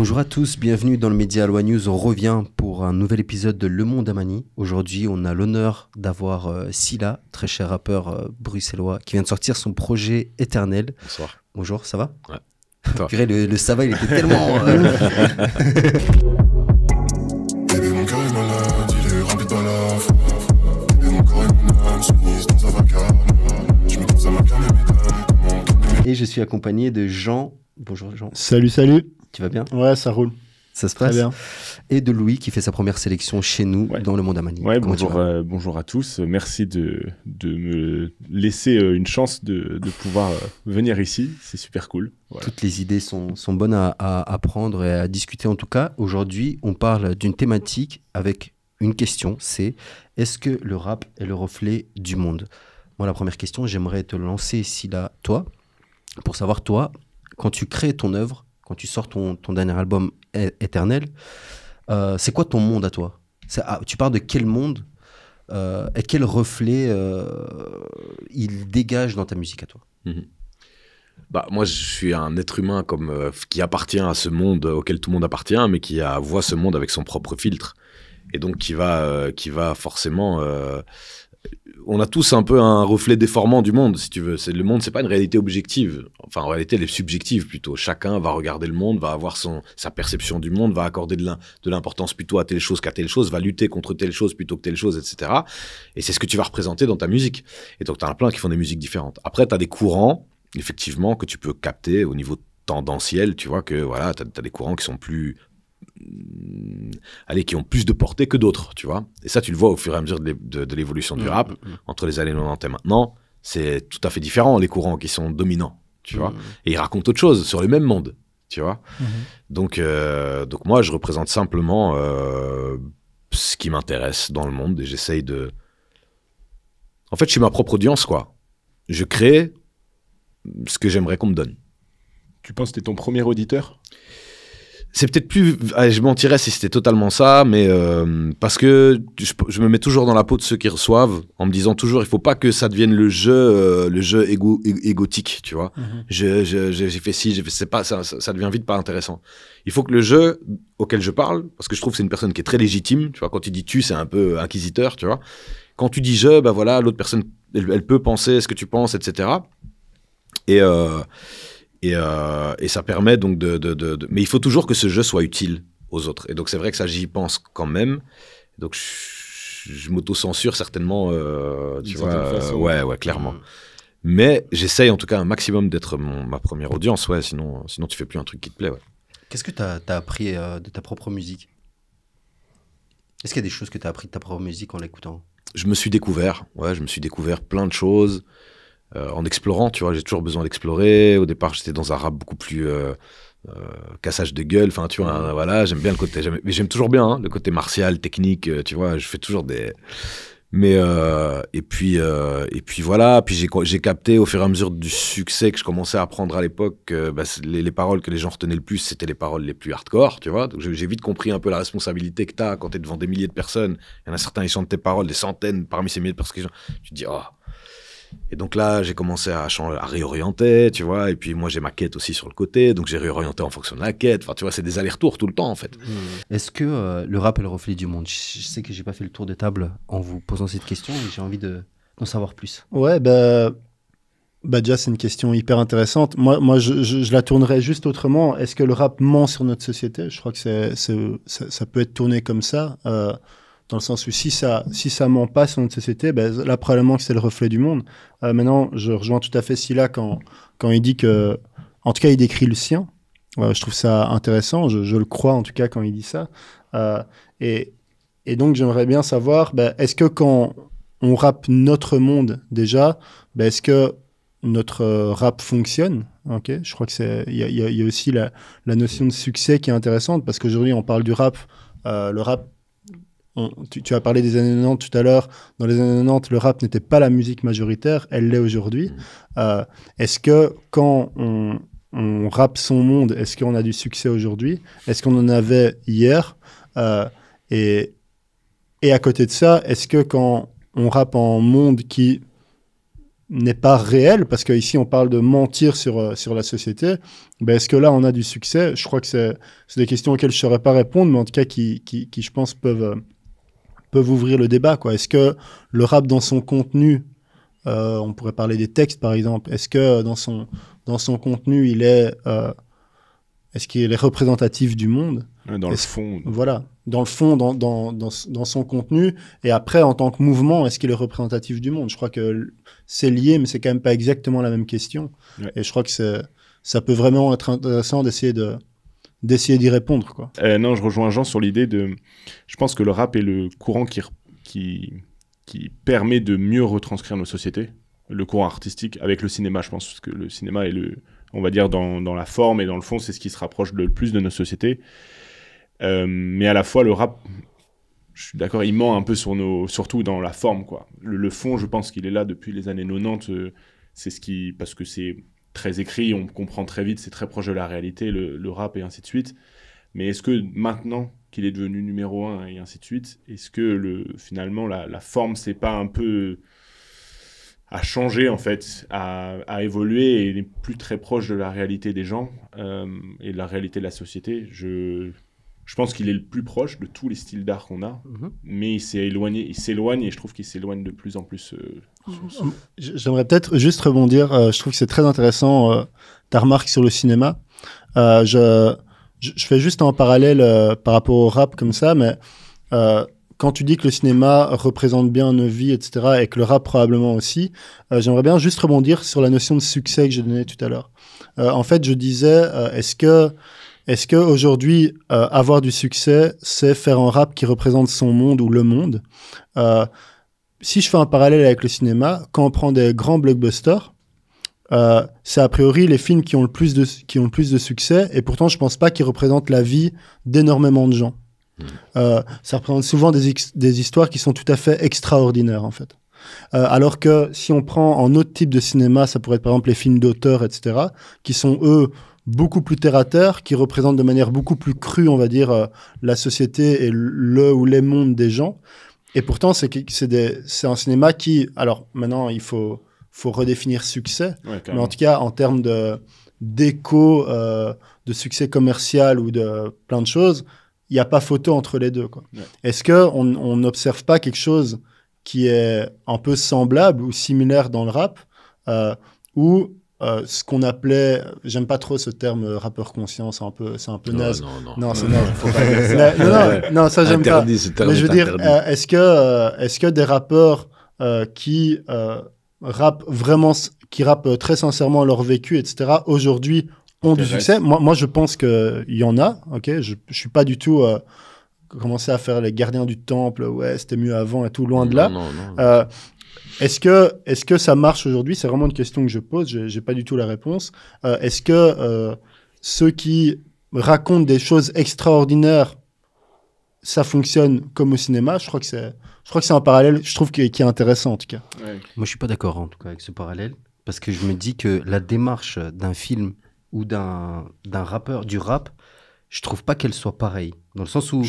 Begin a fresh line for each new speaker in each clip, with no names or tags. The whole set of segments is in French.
Bonjour à tous, bienvenue dans le Média Loi News. On revient pour un nouvel épisode de Le Monde à Mani. Aujourd'hui, on a l'honneur d'avoir sila euh, Silla, très cher rappeur euh, bruxellois, qui vient de sortir son projet Éternel. Bonsoir. Bonjour, ça va Ouais. Purée, le, le ça va, il était tellement. Euh, Et je suis accompagné de Jean. Bonjour Jean. Salut, salut. Tu vas bien Ouais, ça roule. Ça se passe Très bien. Et de Louis qui fait sa première sélection chez nous dans le monde
à Manille. Ouais, bonjour, euh, bonjour à tous. Merci de, me laisser euh, une chance de, pouvoir euh, venir ici. C'est super cool. Toutes les idées sont, bonnes à, à, prendre
et à discuter en tout cas. Aujourd'hui, on parle d'une thématique avec une question. C'est est-ce que le rap est le reflet du monde Moi, la première question, j'aimerais te lancer ici là, toi, pour savoir toi, quand tu crées ton œuvre, quand tu sors ton, ton dernier album Éternel, euh, c'est quoi ton monde à toi ah, Tu parles de quel monde euh, et quel reflet euh, il dégage dans ta musique à toi
mhm. Bah, moi, je suis un être humain comme, qui appartient à ce monde auquel tout le monde appartient, mais qui voit ce monde avec son propre filtre. Et donc, qui va, qui va forcément on a tous un peu un reflet déformant du monde, si tu veux. le monde, n'est pas une réalité objective. Enfin, en réalité, elle est subjective plutôt. Chacun va regarder le monde, va avoir sa perception du monde, va accorder de l'importance plutôt à telle chose qu'à telle chose, va lutter contre telle chose plutôt que telle chose, etc. Et c'est ce que tu vas représenter dans ta musique. Et donc, tu as plein qui font des musiques différentes. Après, tu as des courants, effectivement, que tu peux capter au niveau tendanciel, tu vois que voilà, tu as, des courants qui sont plus euh, allez, qui ont plus de portée que d'autres, tu vois. Et ça, tu le vois au fur et à mesure de, l'évolution du mm, rap, mm, mm. entre les années 90 et maintenant, c'est tout à fait différent, les courants qui sont dominants, tu vois. Et ils racontent autre chose sur le même monde, tu vois. Mm-hmm. Donc, euh, donc moi, je représente simplement euh, ce qui m'intéresse dans le monde et j'essaye de... En fait, je suis ma propre audience, quoi. Je crée ce que j'aimerais qu'on me donne.
Tu penses que tu es ton premier auditeur
c'est peut-être plus. Ah, je mentirais si c'était totalement ça, mais euh, parce que je, me mets toujours dans la peau de ceux qui reçoivent, en me disant toujours, il faut pas que ça devienne le jeu, euh, le jeu égotique, tu vois. Mhm. J'ai fait ci, j'ai fait pas ça, ça, devient vite pas intéressant. Il faut que le jeu auquel je parle, parce que je trouve que c'est une personne qui est très légitime, tu vois. Quand tu dis tu, c'est un peu inquisiteur, tu vois. Quand tu dis je, bah voilà, l'autre personne, elle, peut penser ce que tu penses, etc. Et euh, et, ça permet donc de, de, Mais il faut toujours que ce jeu soit utile aux autres. Et donc c'est vrai que ça, j'y pense quand même. Donc je, m'auto-censure certainement, euh, tu vois. ouais, ouais, clairement. Mm. Mais j'essaye en tout cas un maximum d'être ma première audience, ouais. Sinon, sinon tu fais plus un truc qui te plaît, ouais.
Qu'est-ce que tu as, as, appris euh, de ta propre musique Est-ce qu'il y a des choses que tu as appris de ta propre musique en l'écoutant
Je me suis découvert, ouais, je me suis découvert plein de choses. Euh, en explorant, tu vois, j'ai toujours besoin d'explorer. Au départ, j'étais dans un rap beaucoup plus euh, euh, cassage de gueule, enfin, tu vois, hein, voilà, j'aime bien le côté, mais j'aime toujours bien hein, le côté martial, technique, tu vois, je fais toujours des. Mais et puis et puis voilà, puis j'ai capté au fur et à mesure du succès que je commençais à apprendre à l'époque, bah, les, paroles que les gens retenaient le plus, c'était les paroles les plus hardcore, tu vois. Donc j'ai vite compris un peu la responsabilité que tu as quand tu es devant des milliers de personnes. Il y en a certains ils chantent tes paroles, des centaines parmi ces milliers de personnes. Tu te dis oh et donc là, j'ai commencé à, à réorienter, tu vois. Et puis moi, j'ai ma quête aussi sur le côté, donc j'ai réorienté en fonction de la quête. Enfin, tu vois, c'est des allers-retours tout le temps, en fait.
Mmh. Est-ce que euh, le rap est le reflet du monde Je sais que j'ai pas fait le tour des tables en vous posant cette question, mais j'ai envie de d'en savoir plus.
Ouais, bah, bah déjà, c'est une question hyper intéressante. Moi, moi je, la tournerais juste autrement. Est-ce que le rap ment sur notre société Je crois que ça, peut être tourné comme ça. Euh, dans le sens où si ça, si ça ment pas sur notre société, ben, là probablement que c'est le reflet du monde. Euh, maintenant, je rejoins tout à fait Silla quand, quand il dit que, en tout cas, il décrit le sien. Euh, je trouve ça intéressant, je, je, le crois en tout cas quand il dit ça. Euh, et, et, donc j'aimerais bien savoir, ben, est-ce que quand on rappe notre monde déjà, ben, est-ce que notre rap fonctionne Ok, je crois que c'est il y, y, a aussi la, la, notion de succès qui est intéressante parce qu'aujourd'hui on parle du rap, le rap tu, as parlé des années 90 tout à l'heure. Dans les années 90, le rap n'était pas la musique majoritaire, elle l'est aujourd'hui. Mm. Euh, est-ce que quand on, rappe son monde, est-ce qu'on a du succès aujourd'hui Est-ce qu'on en avait hier euh, et, et à côté de ça, est-ce que quand on rappe en monde qui n'est pas réel, parce qu'ici on parle de mentir sur, euh, sur la société, ben est-ce que là on a du succès Je crois que c'est des questions auxquelles je ne saurais pas répondre, mais en tout cas qui, qui je pense, peuvent peuvent ouvrir le débat. Quoi. Est-ce que le rap dans son contenu, euh, on pourrait parler des textes par exemple, est-ce que dans son, dans son contenu, il est, euh, est-ce qu'il est représentatif du monde Dans le fond. Voilà, dans le fond, dans, dans, dans, son contenu. Et après, en tant que mouvement, est-ce qu'il est représentatif du monde Je crois que c'est lié, mais c'est quand même pas exactement la même question. Et je crois que ça peut vraiment être intéressant d'essayer de, d'essayer d'y répondre. Quoi.
Euh, non, je rejoins Jean sur l'idée de. Je pense que le rap est le courant qui, qui, qui permet de mieux retranscrire nos sociétés. Le courant artistique avec le cinéma, je pense, parce que le cinéma est le. On va dire dans, la forme et dans le fond, c'est ce qui se rapproche le plus de nos sociétés. Euh, mais à la fois, le rap, je suis d'accord, il ment un peu sur nos. surtout dans la forme, quoi. Le, fond, je pense qu'il est là depuis les années 90. Euh, c'est ce qui. parce que c'est très écrit, on comprend très vite, c'est très proche de la réalité, le, rap et ainsi de suite. Mais est-ce que maintenant qu'il est devenu numéro un et ainsi de suite, est-ce que finalement la, forme c'est pas un peu à euh, changer en fait, à, évoluer et il plus très proche de la réalité des gens euh, et de la réalité de la société. Je je pense qu'il est le plus proche de tous les styles d'art qu'on a, mhm. mais il s'est éloigné, il s'éloigne et je trouve qu'il s'éloigne de plus en plus. Euh,
mhm. J'aimerais peut-être juste rebondir. Euh, je trouve que c'est très intéressant euh, ta remarque sur le cinéma. Je, fais juste en parallèle par rapport au rap comme ça, mais quand tu dis que le cinéma représente bien nos vies, etc., et que le rap probablement aussi, j'aimerais bien juste rebondir sur la notion de succès que j'ai donnée tout à l'heure. en fait, je disais, est-ce que est-ce qu'aujourd'hui, euh, avoir du succès, c'est faire un rap qui représente son monde ou le monde euh, Si je fais un parallèle avec le cinéma, quand on prend des grands blockbusters, euh, c'est a priori les films qui ont, le plus de, qui ont le plus de succès, et pourtant je pense pas qu'ils représentent la vie d'énormément de gens. Hmm. ça représente souvent des, histoires qui sont tout à fait extraordinaires, en fait. alors que si on prend un autre type de cinéma, ça pourrait être par exemple les films d'auteur, etc., qui sont eux beaucoup plus terre à terre, qui représente de manière beaucoup plus crue, on va dire, euh, la société et le ou les mondes des gens. Et pourtant, c'est un cinéma qui, alors maintenant, il faut, faut redéfinir succès, mais en tout cas, en termes de d'écho, euh, de succès commercial ou de plein de choses, il n'y a pas photo entre les deux. quoi Est-ce qu'on n'observe on pas quelque chose qui est un peu semblable ou similaire dans le rap, euh, euh, ce qu'on appelait, j'aime pas trop ce terme euh, rappeur conscient, c'est un peu, c'est un peu naze. Non, non, non, non ça. non, ça j'aime pas. Mais je veux dire, euh, est-ce que, est-ce que des rappeurs qui rappent vraiment, qui rappent très sincèrement leur vécu, etc. Aujourd'hui ont du succès. Moi, moi, je pense que il y en a. Ok, je, suis pas du tout commencé à faire les gardiens du temple, ouais, c'était mieux avant et tout, loin de là. Non, non, non. Est-ce que, est que ça marche aujourd'hui C'est vraiment une question que je pose, je n'ai pas du tout la réponse. Euh, est-ce que euh, ceux qui racontent des choses extraordinaires, ça fonctionne comme au cinéma Je crois que c'est un parallèle, je trouve, qui est, intéressant en tout cas.
Moi, je suis pas d'accord en tout cas avec ce parallèle, parce que je me dis que la démarche d'un film ou d'un rappeur, du rap, je trouve pas qu'elle soit pareille. Dans le sens où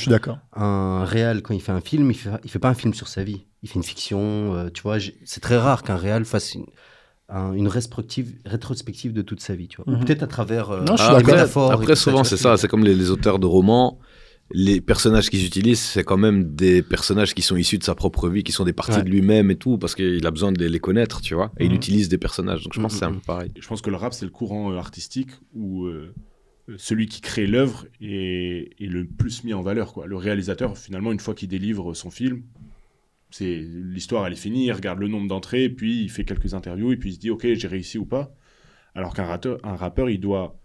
un réel, quand il fait un film, il fait, il fait pas un film sur sa vie il fait une fiction. Euh, tu vois, c'est très rare qu'un réal fasse une, rétrospective, de toute sa vie. Tu vois, mhm. peut-être à travers euh, non, je ah, suis après, Après, souvent, c'est
ça. C'est comme les, auteurs de romans. Les personnages qu'ils utilisent, c'est quand même des personnages qui sont issus de sa propre vie, qui sont des parties de lui-même et tout, parce qu'il a besoin de les, connaître, tu vois. Et il mhm. utilise des personnages. Donc je pense que c'est un mhm. peu pareil. Je pense que le rap, c'est le courant euh, artistique où celui qui crée l'œuvre est,
est, le plus mis en valeur. Quoi. Le réalisateur, finalement, une fois qu'il délivre son film, c'est l'histoire, elle est finie. Il regarde le nombre d'entrées, puis il fait quelques interviews, et puis il se dit, ok, j'ai réussi ou pas. Alors qu'un rappeur, il doit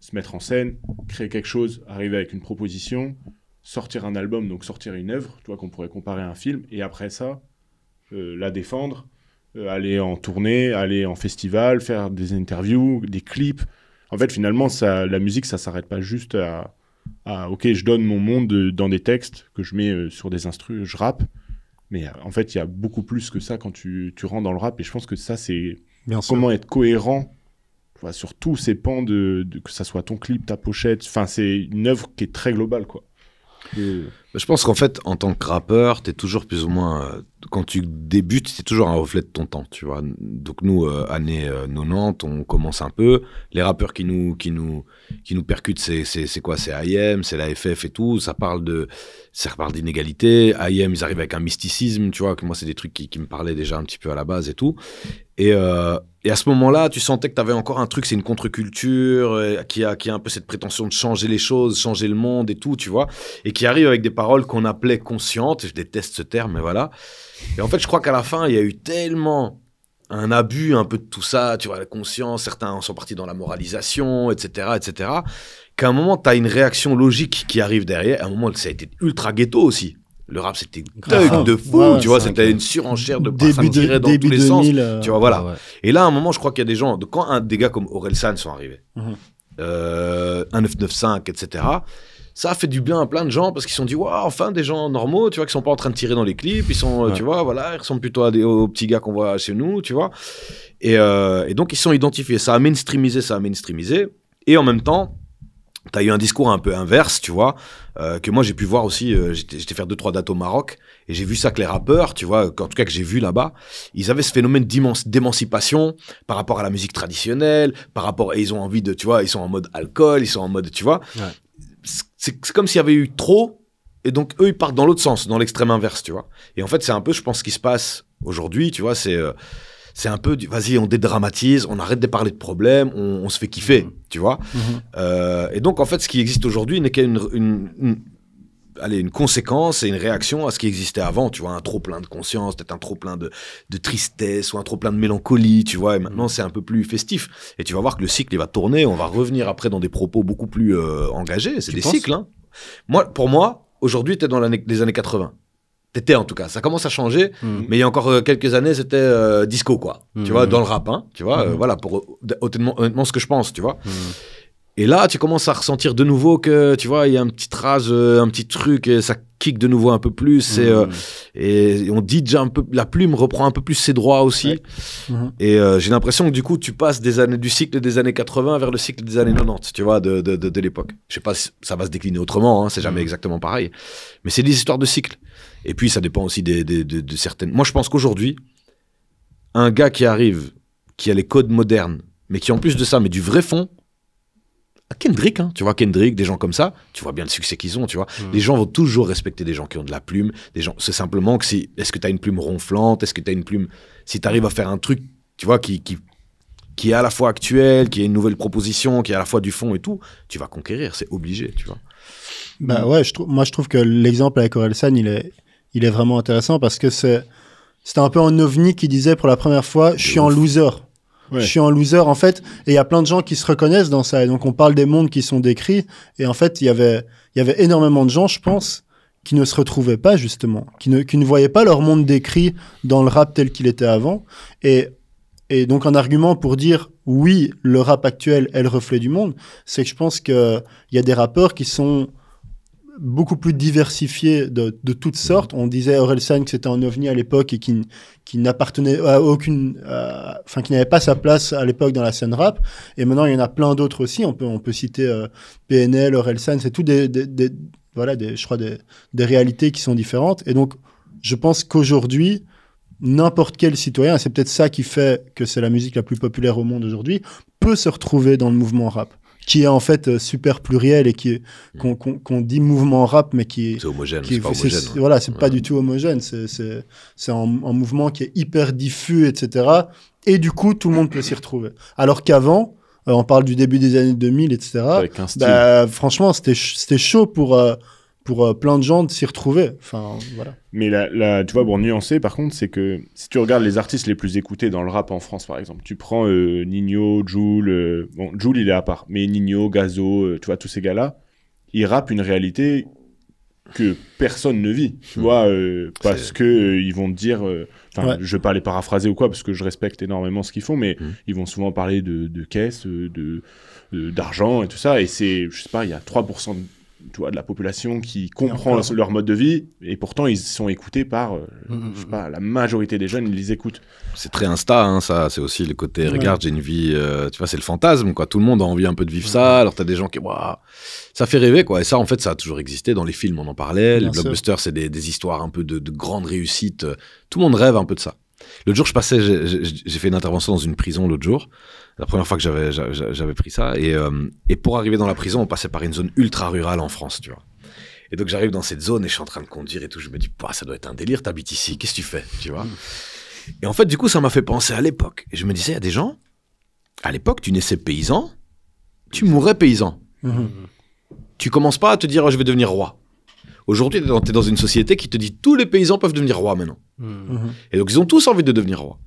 se mettre en scène, créer quelque chose, arriver avec une proposition, sortir un album, donc sortir une œuvre, tu vois, qu'on pourrait comparer à un film, et après ça, euh, la défendre, euh, aller en tournée, aller en festival, faire des interviews, des clips. En fait, finalement, ça, la musique, ça s'arrête pas juste à, à, ok, je donne mon monde dans des textes que je mets euh, sur des instrus, je rappe, mais euh, en fait, il y a beaucoup plus que ça quand tu, tu rentres dans le rap. Et je pense que ça, c'est comment être cohérent sur tous ces pans de, que ça soit ton clip, ta pochette. Enfin, c'est une œuvre qui
est très globale, quoi. Hmm. Je pense qu'en fait, en tant que rappeur, tu es toujours plus ou moins. Euh, quand tu débutes, c'est toujours un reflet de ton temps, tu vois. Donc, nous, euh, années 90, euh, on commence un peu. Les rappeurs qui nous, qui nous, qui nous percutent, c'est, c'est, quoi C'est IM, c'est la FF et tout. Ça parle, de, ça parle d'inégalité. IM, ils arrivent avec un mysticisme, tu vois. Que moi, c'est des trucs qui me parlaient déjà un petit peu à la base et tout. Euh, et, à ce moment-là, tu sentais que tu avais encore un truc, c'est une contre-culture euh, qui a, qui a un peu cette prétention de changer les choses, changer le monde et tout, tu vois, et qui arrive avec des paroles qu'on appelait conscientes. Je déteste ce terme, mais voilà. Et en fait, je crois qu'à la fin, il y a eu tellement un abus un peu de tout ça, tu vois, la conscience, certains sont partis dans la moralisation, etc., etc., qu'à un moment, tu as une réaction logique qui arrive derrière. À un moment, ça a été ultra ghetto aussi le rap c'était une de fou, tu vois, c'était une surenchère de début dans tous les sens, euh, tu vois, voilà. Et là, à un moment, je crois qu'il y a des gens, quand des gars comme Aurel sont arrivés, 1995, mhm. euh, etc., ça a fait du bien à plein de gens parce qu'ils se sont dit, waouh, enfin des gens normaux, tu vois, qui sont pas en train de tirer dans les clips, ils sont, euh, tu vois, voilà, ils ressemblent plutôt des, aux petits gars qu'on voit chez nous, tu vois. Et, donc, ils sont identifiés, ça a mainstreamisé, ça a mainstreamisé. Et en même temps, T'as eu un discours un peu inverse, tu vois, euh, que moi j'ai pu voir aussi. Euh, j'étais faire deux trois dates au Maroc et j'ai vu ça que les rappeurs, tu vois, en tout cas que j'ai vu là-bas, ils avaient ce phénomène d'émancipation par rapport à la musique traditionnelle, par rapport et ils ont envie de, tu vois, ils sont en mode alcool, ils sont en mode, tu vois, c'est comme s'il y avait eu trop et donc eux ils partent dans l'autre sens, dans l'extrême inverse, tu vois. Et en fait c'est un peu, je pense, ce qui se passe aujourd'hui, tu vois, c'est euh, c'est un peu vas-y, on dédramatise, on arrête de parler de problèmes, on, se fait kiffer, mhm. tu vois. Mhm. Euh, et donc, en fait, ce qui existe aujourd'hui n'est qu'une une, une conséquence et une réaction à ce qui existait avant, tu vois, un trop plein de conscience, peut-être un trop plein de, tristesse ou un trop plein de mélancolie, tu vois, et mhm. maintenant c'est un peu plus festif. Et tu vas voir que le cycle, il va tourner, on va revenir après dans des propos beaucoup plus euh, engagés, c'est des cycles. Hein. Moi, pour moi, aujourd'hui, tu es dans les années 80 t'étais en tout cas, ça commence à changer, mm. mais il y a encore euh, quelques années, c'était euh, disco, quoi. Tu vois, mm. dans le rap, hein, tu vois, euh, mm. voilà, pour honnêtement, ce que je pense, tu vois. Et là, tu commences à ressentir de nouveau que, tu vois, il y a un petit trace, un petit truc, ça kick de nouveau un peu plus. Et, on dit déjà un peu, la plume reprend un peu plus ses droits aussi. Mm-hmm. Et j'ai l'impression que du coup, tu passes des années, du cycle des années 80 vers le cycle des années 90, tu vois, de, l'époque. Je sais pas ça va se décliner autrement, hein, c'est jamais exactement pareil. Mais c'est des histoires de cycles. Et puis, ça dépend aussi de certaines. Moi, je pense qu'aujourd'hui, un gars qui arrive, qui a les codes modernes, mais qui en plus de ça, mais du vrai fond, Kendrick, hein, tu vois, Kendrick, des gens comme ça, tu vois bien le succès qu'ils ont, tu vois. Mmh. Les gens vont toujours respecter des gens qui ont de la plume, des gens. C'est simplement que si, est-ce que tu as une plume ronflante, est-ce que tu as une plume, si tu arrives à faire un truc, tu vois, qui, qui, qui est à la fois actuel, qui est une nouvelle proposition, qui est à la fois du fond et tout, tu vas conquérir, c'est obligé, tu vois.
Bah ouais, je moi je trouve que l'exemple avec Orelsan, il est, il est vraiment intéressant parce que c'est c'était un peu un ovni qui disait pour la première fois je suis un loser. Je suis un loser en fait et il y a plein de gens qui se reconnaissent dans ça et donc on parle des mondes qui sont décrits et en fait il y avait il y avait énormément de gens je pense qui ne se retrouvaient pas justement, qui ne, qui ne voyaient pas leur monde décrit dans le rap tel qu'il était avant et et donc un argument pour dire oui, le rap actuel est le reflet du monde, c'est que je pense qu'il y a des rappeurs qui sont beaucoup plus diversifié de, toutes sortes. On disait Orelsan que c'était un ovni à l'époque et qui, n'appartenait à aucune, euh, enfin qui n'avait pas sa place à l'époque dans la scène rap. Et maintenant il y en a plein d'autres aussi. On peut on peut citer euh, PNL, PNL, Orelsan, c'est tout des, voilà des je crois des réalités qui sont différentes. Et donc je pense qu'aujourd'hui n'importe quel citoyen, c'est peut-être ça qui fait que c'est la musique la plus populaire au monde aujourd'hui, peut se retrouver dans le mouvement rap qui est en fait euh, super pluriel et qui mm. qu'on dit mouvement rap, mais qui est. C'est homogène, c'est pas homogène. Hein. Voilà, c'est pas du tout homogène. C'est un, un mouvement qui est hyper diffus, etc. Et du coup, tout le monde peut s'y retrouver. Alors qu'avant, euh, on parle du début des années 2000, etc. Bah, franchement, c'était c'était chaud pour. Euh, pour euh, plein de gens de s'y retrouver. Enfin, voilà.
Mais là, tu vois, pour nuancer, par contre, c'est que si tu regardes les artistes les plus écoutés dans le rap en France, par exemple, tu prends euh, Nino, Joule, euh, bon, Joule, il est à part, mais Nino, Gazo, tu vois, tous ces gars-là, ils rappent une réalité que personne ne vit, tu hmm. vois, parce que ils vont dire, enfin, je vais pas les paraphraser ou quoi, parce que je respecte énormément ce qu'ils font, mais hmm. ils vont souvent parler de, de caisse, de d'argent et tout ça, et c'est, je sais pas, il y a 3% de tu vois, de la population mm. qui comprend leur mode de vie, et pourtant ils sont écoutés par, euh, mm, mm, je sais pas,
la majorité des jeunes, ils les écoutent. C'est très insta, hein, ça, c'est aussi le côté, regarde, j'ai une vie, euh, tu vois, c'est le fantasme, quoi. Tout le monde a envie un peu de vivre ça, alors t'as des gens qui, ça fait rêver, quoi. Et ça, en fait, ça a toujours existé dans les films, on en parlait, les blockbusters, c'est des, histoires un peu de, de grandes réussites. Tout le monde rêve un peu de ça. L'autre jour, je passais, j'ai fait une intervention dans une prison l'autre jour, la première fois que j'avais, j'avais pris ça. Et, euh, et, pour arriver dans la prison, on passait par une zone ultra rurale en France, tu vois. Et donc j'arrive dans cette zone et je suis en train de conduire et tout. Je me dis, bah, ça doit être un délire, t'habites ici, qu'est-ce que tu fais, tu vois. Et en fait, du coup, ça m'a fait penser à l'époque. Et je me disais, il y a des gens, à l'époque, tu naissais paysan, tu mourrais paysan. Tu mm-hmm. Tu commences pas à te dire, oh, je vais devenir roi. Aujourd'hui, tu es, dans une société qui te dit, tous les paysans peuvent devenir roi maintenant. Mm-hmm. Mm-hmm. Et donc, ils ont tous envie de devenir roi.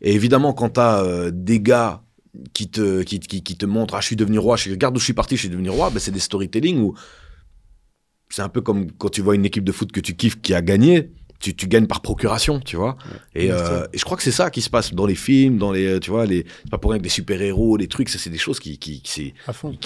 Et évidemment, quand tu as euh, des gars qui te, qui, qui, te montre, ah, je suis devenu roi, je regarde où je suis parti, je suis devenu roi, ben, c'est des storytelling où c'est un peu comme quand tu vois une équipe de foot que tu kiffes qui a gagné. Tu, gagnes par procuration, tu vois. Euh, et, je crois que c'est ça qui se passe dans les films, dans les, tu vois, les, pas pour rien que des super-héros, les trucs, c'est des choses qui, qui, qui,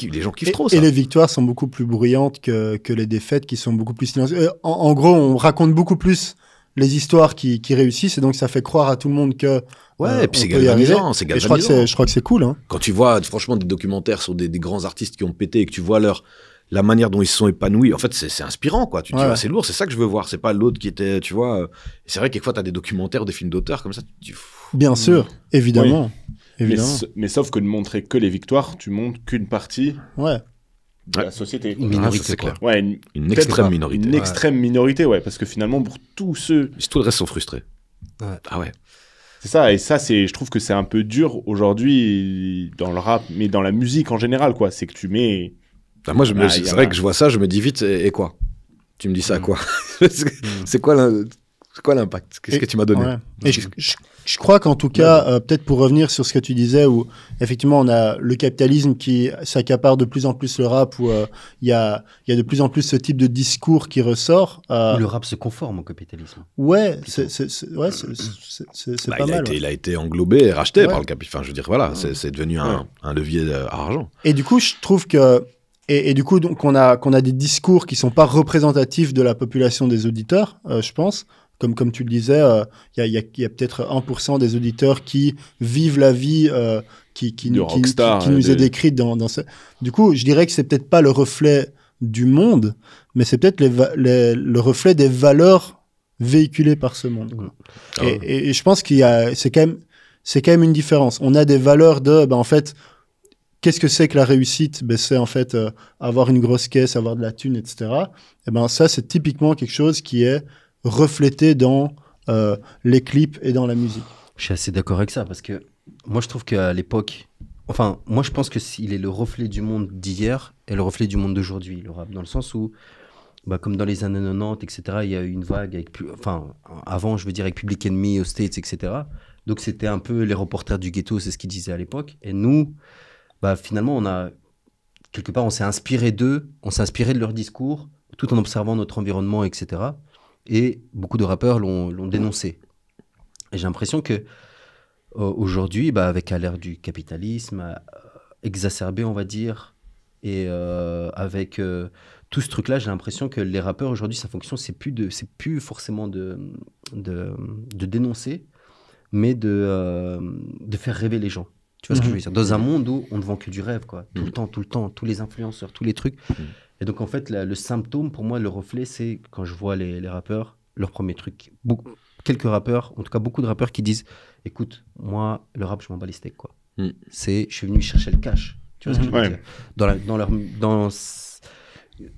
les gens qui se trop. Ça. Et les
victoires sont beaucoup plus bruyantes que, les défaites qui sont beaucoup plus silencieuses. Euh, en gros, on raconte beaucoup plus les histoires qui, qui, réussissent et donc ça fait croire à tout le monde que ouais euh, et puis c'est galvanisant c'est je crois que je crois que c'est cool hein.
quand tu vois franchement des documentaires sur des, grands artistes qui ont pété et que tu vois leur la manière dont ils se sont épanouis en fait c'est inspirant quoi tu, vois c'est lourd c'est ça que je veux voir c'est pas l'autre qui était tu vois euh, c'est vrai que quelquefois as des documentaires des films d'auteurs comme ça tu,
bien hmm. sûr évidemment mais,
mais, sauf
que de montrer que les victoires tu montres qu'une partie ouais la société. Une ah, minorité, c'est clair. Ouais, une, extrême minorité. Une extrême minorité, ouais, parce que finalement, pour tous ceux. Si tout le reste sont frustrés. Ah ouais. C'est ça, et ça, c'est, je trouve que c'est un peu dur aujourd'hui dans le rap, mais dans la musique en général, quoi. C'est que tu mets. Ah, moi, je me, ah, c'est vrai que je vois ça, je me dis
vite, et, quoi Tu me dis ça, à mm. quoi C'est mm. quoi là c'est quoi l'impact Qu'est-ce que tu m'as donné
je, crois qu'en tout cas, euh, peut-être pour revenir sur ce que tu disais, où effectivement on a le capitalisme qui s'accapare de plus en plus le rap, où euh, il y, a, y a de plus en plus ce type de discours qui ressort. Euh, le rap se conforme au capitalisme. Ouais, c'est
pas il mal. A été, Il a été englobé et racheté par le capitalisme. Enfin, je veux dire, voilà, c'est devenu un, levier à
Et du coup, je trouve que et, du coup, donc, on a, qu'on a des discours qui sont pas représentatifs de la population des auditeurs, je pense comme, comme tu le disais, euh, il y a, a peut-être 1% des auditeurs qui vivent la vie euh, qui, qui, nous, qui, nous est décrite dans, dans Du coup, je dirais que c'est peut-être pas le reflet du monde, mais c'est peut-être le reflet des valeurs véhiculées par ce monde. Ah et, je pense qu'il y a, c'est quand même, c'est quand même une différence. On a des valeurs de, ben en fait, qu'est-ce que c'est que la réussite ben, C'est en fait euh, avoir une grosse caisse, avoir de la thune, etc. Et ben ça, c'est typiquement quelque chose qui est reflété dans euh, les clips et dans la musique.
Je suis assez d'accord avec ça parce que moi je trouve qu'à l'époque, enfin moi je pense que s'il est le reflet du monde d'hier et le reflet du monde d'aujourd'hui, le rap, dans le sens où bah, comme dans les années 90, etc., il y a eu une vague avec, enfin, avant, je veux dire, avec Public Enemy aux States, etc. Donc, c'était un peu les reporters du ghetto, c'est ce qu'ils disaient à l'époque. Et nous, bah, finalement, on a, quelque part, on s'est inspiré d'eux, on s'est inspiré de leur discours, tout en observant notre environnement, etc et beaucoup de rappeurs l'ont dénoncé. Et j'ai l'impression que euh, aujourd'hui, bah, avec l'ère du capitalisme euh, exacerbé, on va dire, et euh, avec tout ce truc-là, j'ai l'impression que les rappeurs aujourd'hui, sa fonction, c'est plus de, c'est plus forcément de, de, dénoncer, mais de faire rêver les gens. Tu vois ce que je mhm. veux dire Dans un monde où on ne vend que du rêve, quoi. Tout le mhm. temps, tout le temps, tous les influenceurs, tous les trucs. Mhm. Et donc, en fait, le symptôme, pour moi, le reflet, c'est quand je vois les, les rappeurs, leur premier truc. Beaucoup, quelques rappeurs, en tout cas beaucoup de rappeurs qui disent écoute, moi, le rap, je m'en bats les steaks, quoi. C'est, je suis venu chercher le cash. Tu vois ce que je veux dire Dans, dans, leur, dans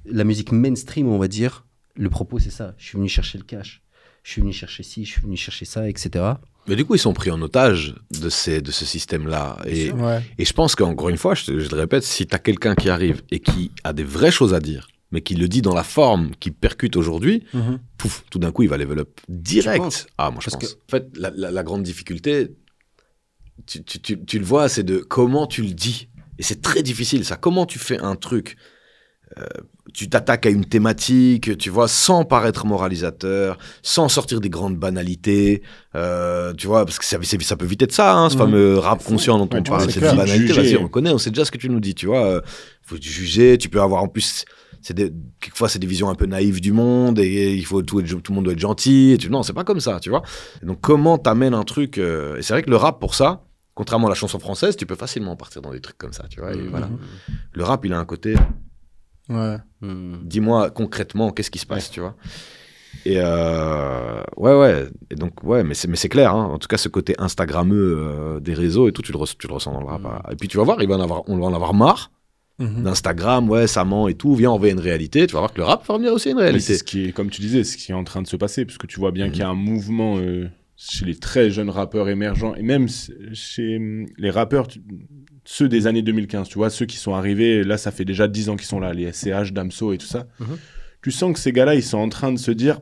la musique mainstream, on va dire, le propos, c'est ça. Je suis venu chercher le cash. Je suis venu chercher ci, je suis venu
chercher ça, etc. Mais du coup, ils sont pris en otage de, ces, de ce système-là. Et, et, je pense qu'encore une fois, je, le répète, si tu as quelqu'un qui arrive et qui a des vraies choses à dire, mais qui le dit dans la forme qui percute aujourd'hui, mhm. pouf, tout d'un coup, il va level up direct. Ah, moi, je pense. Que... En fait, la, grande difficulté, tu, tu, tu, tu le vois, c'est de comment tu le dis. Et c'est très difficile, ça. Comment tu fais un truc euh, tu t'attaques à une thématique, tu vois, sans paraître moralisateur, sans sortir des grandes banalités, euh, tu vois, parce que ça, ça, peut vite être ça, hein, ce mhm. fameux rap conscient dont on parle, c'est des banalités, on connaît, on sait déjà ce que tu nous dis, tu vois, il euh, faut juger, tu peux avoir en plus, c'est quelquefois c'est des visions un peu naïves du monde et, il faut tout, tout le monde doit être gentil, et non, c'est pas comme ça, tu vois. donc comment t'amènes un truc, euh, et c'est vrai que le rap pour ça, contrairement à la chanson française, tu peux facilement partir dans des trucs comme ça, tu vois, mhm. voilà. Le rap, il a un côté Hmm. Dis-moi concrètement qu'est-ce qui se passe, tu vois. Et euh, ouais, ouais. donc, ouais, mais c'est clair. Hein. En tout cas, ce côté Instagrammeux euh, des réseaux et tout, tu le, tu ressens dans le rap. Hmm. Hein. Et puis, tu vas voir, il va en avoir, on va en avoir marre. Mhm. d'Instagram, ouais, ça ment et tout, viens, on une réalité. Tu vas voir que le rap va revenir aussi une réalité. C'est ce qui est, comme tu disais, ce qui est en train de se passer, puisque tu vois bien mhm. qu'il y a un mouvement euh,
chez les très jeunes rappeurs émergents, et même chez hum, les rappeurs, ceux des années 2015, tu vois, ceux qui sont arrivés, là, ça fait déjà 10 ans qu'ils sont là, les SCH, Damso et tout ça. Mhm. Tu sens que ces gars-là, ils sont en train de se dire,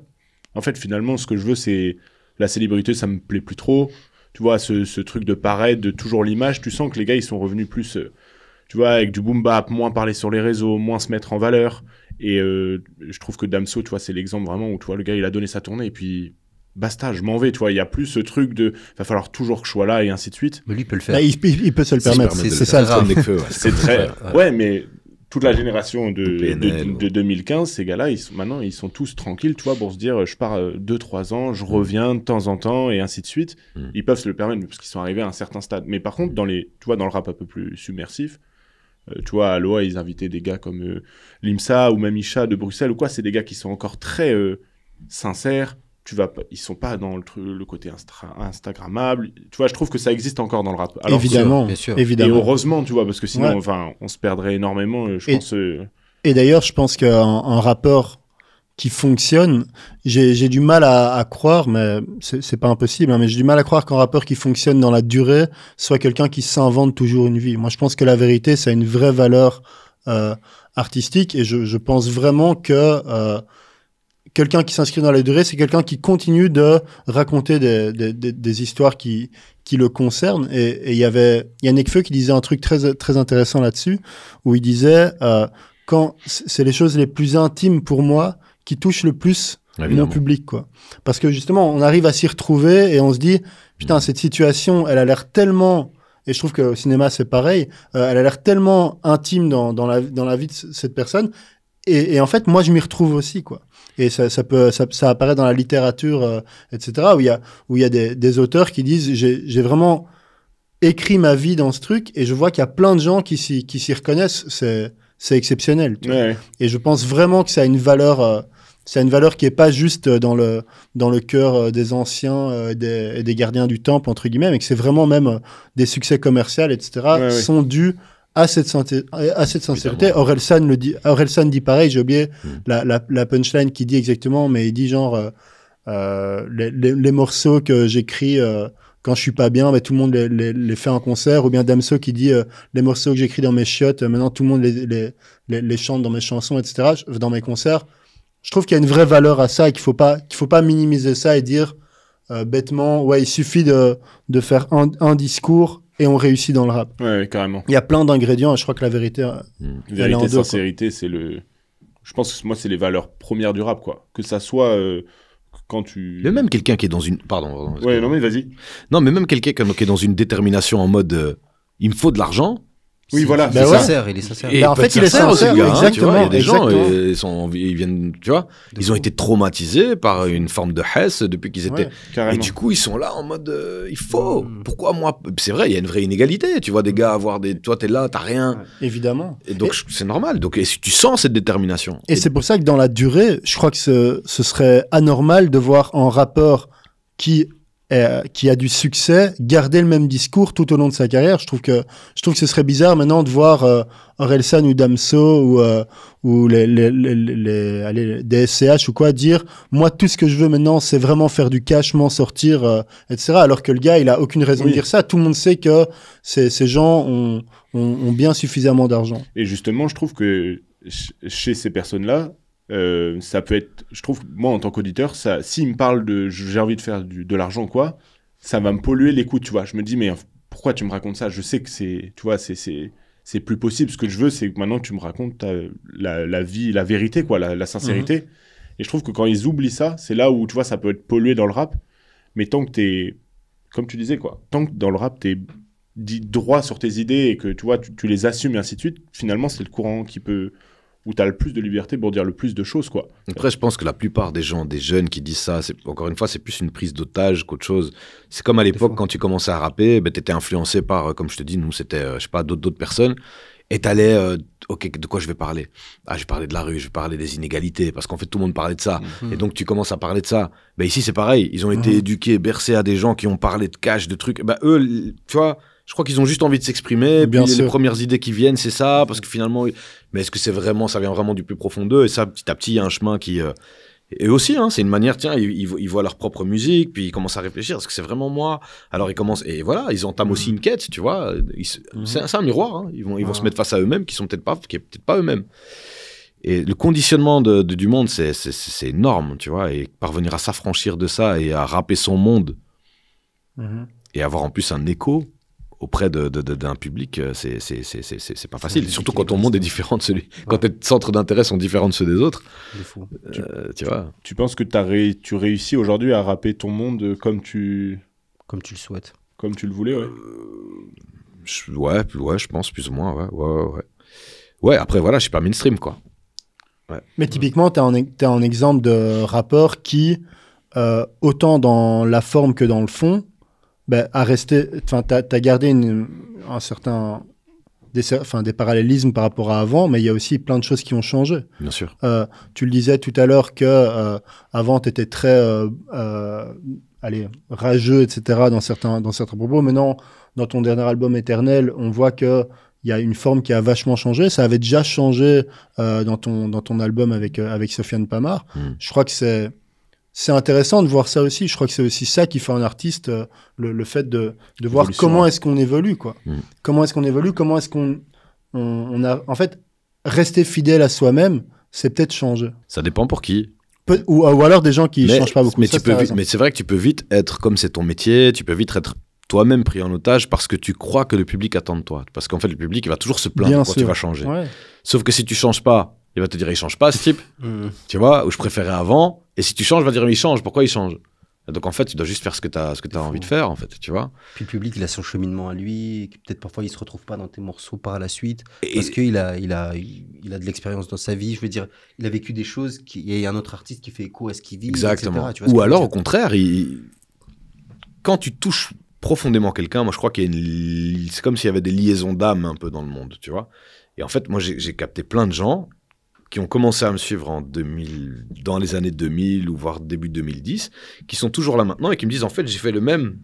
en fait, finalement, ce que je veux, c'est la célébrité, ça me plaît plus trop. Tu vois, ce, ce truc de paraître, de toujours l'image, tu sens que les gars, ils sont revenus plus, euh, tu vois, avec du boom bap, moins parler sur les réseaux, moins se mettre en valeur. Et euh, je trouve que Damso, tu vois, c'est l'exemple vraiment où, tu vois, le gars, il a donné sa tournée et puis basta, je m'en vais, tu vois. Il n'y a plus ce truc de va falloir toujours que je sois là et ainsi de suite. Mais lui, il peut le faire. Bah, il, peut se le permettre, c'est ça le problème. C'est très. Ouais, mais toute la génération de, de, 2015, ces gars-là, ils sont, maintenant, ils sont tous tranquilles, tu vois, pour se dire, je pars 2-3 euh, ans, je mm. reviens de temps en temps, et ainsi de suite. Mm. Ils peuvent se le permettre, parce qu'ils sont arrivés à un certain stade. Mais par contre, dans les, tu vois, dans le rap un peu plus submersif, euh, tu vois, à l'OA, ils invitaient des gars comme euh, Limsa ou Isha de Bruxelles ou quoi, c'est des gars qui sont encore très sincères, tu vas ils sont pas dans le, le côté instagrammable. Tu vois, je trouve que ça existe encore dans le rap. évidemment, bien sûr. Évidemment. Et heureusement, tu vois, parce que sinon, enfin, on se perdrait énormément. Euh, je et, pense, euh.
et d'ailleurs, je pense qu'un rappeur qui fonctionne, j'ai du mal à, croire, mais c'est pas impossible, hein, mais j'ai du mal à croire qu'un rappeur qui fonctionne dans la durée soit quelqu'un qui s'invente toujours une vie. Moi, je pense que la vérité, ça a une vraie valeur euh, artistique et je, je, pense vraiment que quelqu'un qui s'inscrit dans la durée, c'est quelqu'un qui continue de raconter des, des, des, histoires qui, qui le concernent. Et il y avait Yannick Feu qui disait un truc très, très intéressant là-dessus, où il disait euh, quand c'est les choses les plus intimes pour moi qui touchent le plus Évidemment. public, quoi. Parce que justement, on arrive à s'y retrouver et on se dit putain, mm. cette situation, elle a l'air tellement et je trouve que au cinéma c'est pareil. Euh, elle a l'air tellement intime dans, dans, la, dans la vie de cette personne. Et, et en fait, moi, je m'y retrouve aussi, quoi et ça, ça peut, ça, ça, apparaît dans la littérature, euh, etc., où il y a, où il y a des, des auteurs qui disent j'ai vraiment écrit ma vie dans ce truc et je vois qu'il y a plein de gens qui s'y reconnaissent. C'est c'est exceptionnel. Et je pense vraiment que ça a une valeur, euh, une valeur qui est pas juste euh, dans le dans le cœur des anciens des, des gardiens du temple entre guillemets, mais que c'est vraiment même des succès commerciaux, etc. qui sont dus à cette, à cette sincérité. Orelsan le dit, Orelsan dit pareil, j'ai oublié hmm. la, punchline qui dit exactement, mais il dit genre, euh, euh, les, morceaux que j'écris euh, quand je suis pas bien, mais bah, tout le monde les, fait en concert, ou bien Damso qui dit les morceaux que j'écris dans mes chiottes, maintenant tout le monde les, chante dans mes chansons, etc., dans mes concerts. Je trouve qu'il y a une vraie valeur à ça et qu'il faut pas qu'il faut pas minimiser ça et dire bêtement ouais il suffit de, de faire un discours et on réussit dans le rap. Ouais, carrément. Il y a plein d'ingrédients, je crois que la vérité. Mmh. Vérité, en
sincérité, c'est le. Je pense que moi, c'est les valeurs premières du rap, quoi. Que ça soit. Euh, quand tu...
Mais même quelqu'un qui est dans une... Pardon. pardon non mais vas-y. Non mais même quelqu'un qui est dans une détermination en mode euh, il me faut de l'argent, oui, voilà. il, est sincère, il est sincère. Ben, en fait, il est sincère, sincère gars, hein, il y a des gens, sont, ils viennent, tu vois, ils ont été traumatisés par une forme de Hess depuis qu'ils étaient. et du coup, ils sont là en mode, euh, il faut. Hmm. Pourquoi moi C'est vrai, il y a une vraie inégalité. Tu vois, des hmm. gars avoir des. Toi, t'es là, t'as rien. Évidemment. Et donc, c'est normal. Donc, et tu sens cette détermination.
Et, c'est pour ça que dans la durée, je crois que ce, ce serait anormal de voir en rapport qui euh, qui a du succès garder le même discours tout au long de sa carrière. Je trouve que je trouve que ce serait bizarre maintenant de voir euh, ou Damso ou euh, ou les les, les, les, SCH ou quoi dire moi tout ce que je veux maintenant c'est vraiment faire du cash m'en sortir euh, etc alors que le gars il a aucune raison de dire ça tout le monde sait que ces, gens ont, ont bien suffisamment d'argent
et justement je trouve que chez ces personnes là euh, ça peut être, je trouve, moi en tant qu'auditeur, ça, s'il me parle de j'ai envie de faire de l'argent quoi, ça va me polluer l'écoute, tu vois. Je me dis mais pourquoi tu me racontes ça Je sais que c'est, tu vois, c'est plus possible. Ce que je veux, c'est que maintenant tu me racontes la, vie, la vérité quoi, la, sincérité. Mhm. Et je trouve que quand ils oublient ça, c'est là où tu vois ça peut être pollué dans le rap. Mais tant que t'es, comme tu disais quoi, tant que dans le rap t'es dit droit sur tes idées et que tu vois tu, tu les assumes et ainsi de suite, finalement c'est le courant qui peut où tu as le plus de liberté pour dire le plus de
choses. quoi. Après, je pense que la plupart des gens, des jeunes qui disent ça, encore une fois, c'est plus une prise d'otage qu'autre chose. C'est comme à l'époque, quand tu commençais à rapper, ben, tu étais influencé par, euh, comme je te dis, nous, c'était, euh, je pas, d'autres personnes et t'allais, euh, ok, de quoi je vais parler Ah, je vais parler de la rue, je vais parler des inégalités, parce qu'en fait, tout le monde parlait de ça. Mhm. Et donc, tu commences à parler de ça. Ben, ici, c'est pareil. Ils ont été éduqués, bercés à des gens qui ont parlé de cash, de trucs. Ben eux, tu vois, je crois qu'ils ont juste envie de s'exprimer. Les premières idées qui viennent, c'est ça, parce que finalement, mais est-ce que c'est vraiment, ça vient vraiment du plus profond d'eux Et ça, petit à petit, il y a un chemin qui. est euh, aussi, hein, c'est une manière, tiens, ils, voient leur propre musique, puis ils commencent à réfléchir, est-ce que c'est vraiment moi Alors ils commencent, et voilà, ils entament aussi mm. une quête, tu vois. Mm. C'est un miroir, hein. ils, vont, ils vont se mettre face à eux-mêmes, qui sont peut-être pas, qui est peut-être pas eux-mêmes. Et le conditionnement du monde, c'est énorme, tu vois, et parvenir à s'affranchir de ça et à rapper son monde, mm-hmm. et avoir en plus un écho, auprès d'un de, de, public, euh, c'est pas facile. Surtout quand ton monde est différent de celui. Quand tes centres d'intérêt sont différents de ceux des autres. Fou. Euh, tu, vois. Tu penses que tu réussis aujourd'hui à rapper ton monde euh, comme
tu. Comme tu le souhaites. Comme tu le voulais, ouais.
ouais, je pense, plus ou moins, ouais. Ouais, ouais, ouais. après, voilà, je suis pas mainstream, quoi.
Mais typiquement, tu as, un exemple de rappeur qui, autant dans la forme que dans le fond, ben, rester. Enfin, tu as, gardé un certain. Des, enfin, des parallélismes par rapport à avant, mais il y a aussi plein de choses qui ont changé. Bien sûr. Euh, tu le disais tout à l'heure que euh, avant, tu étais très euh, allez, rageux, etc., dans certains, dans certains propos. Maintenant, dans ton dernier album Éternel, on voit que il y a une forme qui a vachement changé. Ça avait déjà changé dans, ton, dans ton album avec, avec Sofiane Pamar. Hmm. Je crois que c'est c'est intéressant de voir ça aussi. Je crois que c'est aussi ça qui fait un artiste, euh, le, fait de, voir comment est-ce qu'on évolue, quoi. Mm. Comment est-ce qu'on évolue, comment est-ce qu'on on, a... En fait, rester fidèle à soi-même, c'est peut-être changer.
Ça dépend pour qui.
ou, alors des gens qui ne changent pas beaucoup. Mais, mais
c'est vrai que tu peux vite être, comme c'est ton métier, tu peux vite être toi-même pris en otage parce que tu crois que le public attend de toi. Parce qu'en fait, le public, il va toujours se plaindre quand tu vas changer. Sauf que si tu changes pas, il va te dire il change pas ce type, hmm. tu vois, ou je préférais avant. Et si tu changes, il va dire il change, pourquoi il change Donc en fait, tu dois juste faire ce que tu as, ce que as envie de faire, en fait, tu vois.
Puis le public, il a son cheminement à lui, peut-être parfois il se retrouve pas dans tes morceaux par la suite, et parce qu'il a, il a, il a de l'expérience dans sa vie, je veux dire, il a vécu des choses, qui, il y a un autre artiste qui fait écho à ce qu'il vit, Exactement. ou alors au
contraire, quand tu touches profondément quelqu'un, moi je crois qu'il C'est comme s'il y avait des liaisons d'âme un peu dans le monde, tu vois. Et en fait, moi j'ai capté plein de gens qui ont commencé à me suivre en 2000, dans les années 2000 ou voire début 2010, qui sont toujours là maintenant et qui me disent en fait j'ai fait le même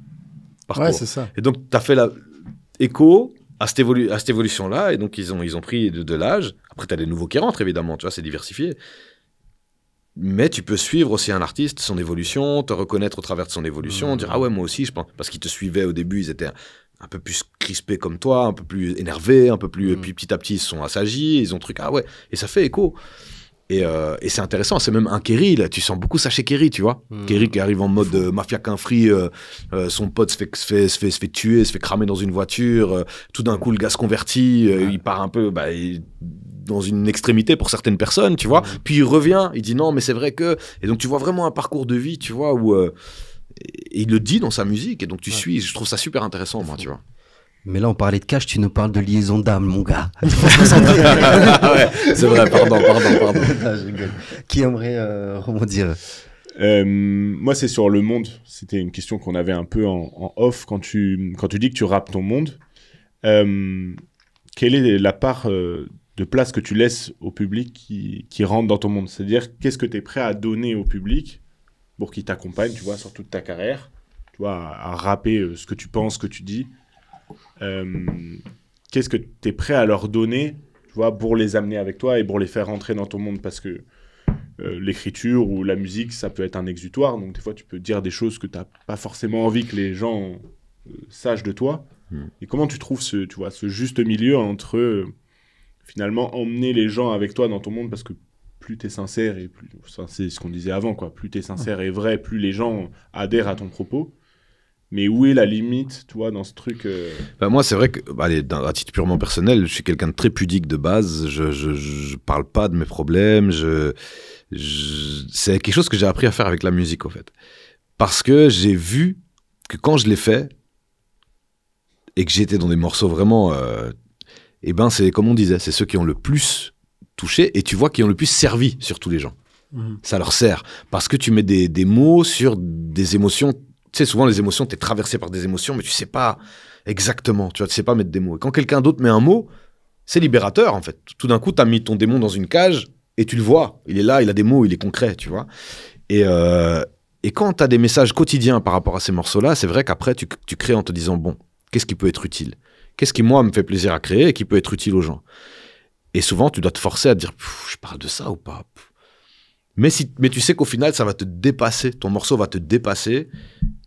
parcours. ça. Et donc tu as fait la écho à cette, évolution-là et donc ils ont, ils ont pris de, l'âge. Après tu as des nouveaux qui rentrent évidemment, tu vois, c'est diversifié. Mais tu peux suivre aussi un artiste, son évolution, te reconnaître au travers de son évolution, mmh. dire ah ouais moi aussi je pense parce qu'ils te suivaient au début, ils étaient un peu plus crispé comme toi, un peu plus énervé, un peu plus. Et mm. puis petit à petit, ils se sont assagis, ils ont truc. Ah ouais, et ça fait écho. Euh, et, c'est intéressant, c'est même un Kerry, là, tu sens beaucoup ça chez Kerry, tu vois. Mm. Kerry qui arrive en mode euh, mafia qu'un euh, son pote se fait, fait, se, fait, se tuer, se fait cramer dans une voiture, tout d'un coup le gars se convertit, il part un peu bah, dans une extrémité pour certaines personnes, tu vois. Mm. Puis il revient, il dit non mais c'est vrai que... Et donc tu vois vraiment un parcours de vie, tu vois, où il le dit dans sa musique. Et donc tu suis. Je trouve ça super intéressant, moi, tu vois.
Mais là, on parlait de cash, tu nous parles de liaison
d'âme, mon gars. c'est
vrai, pardon, pardon,
pardon.
Qui aimerait euh, rebondir euh, Moi, c'est sur le monde. C'était une question qu'on avait un peu en, off quand tu, quand tu dis que tu rappes ton monde. Euh, quelle est la part de place que tu laisses au public qui, qui rentre dans ton monde C'est-à-dire, qu'est-ce que tu es prêt à donner au public pour qu'ils t'accompagnent, tu vois, sur toute ta carrière, tu vois, à, rapper euh, ce que tu penses, ce que tu dis. Euh, qu'est-ce que tu es prêt à leur donner, tu vois, pour les amener avec toi et pour les faire rentrer dans ton monde Parce que euh, l'écriture ou la musique, ça peut être un exutoire. Donc, des fois, tu peux dire des choses que tu n'as pas forcément envie que les gens sachent de toi. Hmm. Et comment tu trouves ce, tu vois, ce juste milieu entre, finalement, emmener les gens avec toi dans ton monde Parce que plus t'es sincère et plus c'est ce qu'on disait avant quoi plus t'es sincère et vrai plus les gens adhèrent à ton propos mais où est la limite, toi, dans ce truc euh?
bah, Moi, c'est vrai que, bah, allez, à titre purement personnel, je suis quelqu'un de très pudique de base. Je, je, parle pas de mes problèmes. Je, C'est quelque chose que j'ai appris à faire avec la musique, en fait. Parce que j'ai vu que quand je l'ai fait, et que j'étais dans des morceaux vraiment. et euh, eh ben, c'est comme on disait, c'est ceux qui ont le plus touchés et tu vois qui ont le plus servi sur tous les gens. Mhm. Ça leur sert parce que tu mets des, mots sur des émotions. Tu sais, souvent les émotions, tu es traversé par des émotions, mais tu sais pas exactement. Tu ne tu sais pas mettre des mots. Et quand quelqu'un d'autre met un mot, c'est libérateur en fait. Tout d'un coup, tu as mis ton démon dans une cage et tu le vois. Il est là, il a des mots, il est concret, tu vois. Et, euh, et quand tu as des messages quotidiens par rapport à ces morceaux-là, c'est vrai qu'après, tu, tu crées en te disant bon, qu'est-ce qui peut être utile Qu'est-ce qui, moi, me fait plaisir à créer et qui peut être utile aux gens et souvent, tu dois te forcer à dire, je parle de ça ou pas. Mais, si, mais tu sais qu'au final, ça va te dépasser. Ton morceau va te dépasser.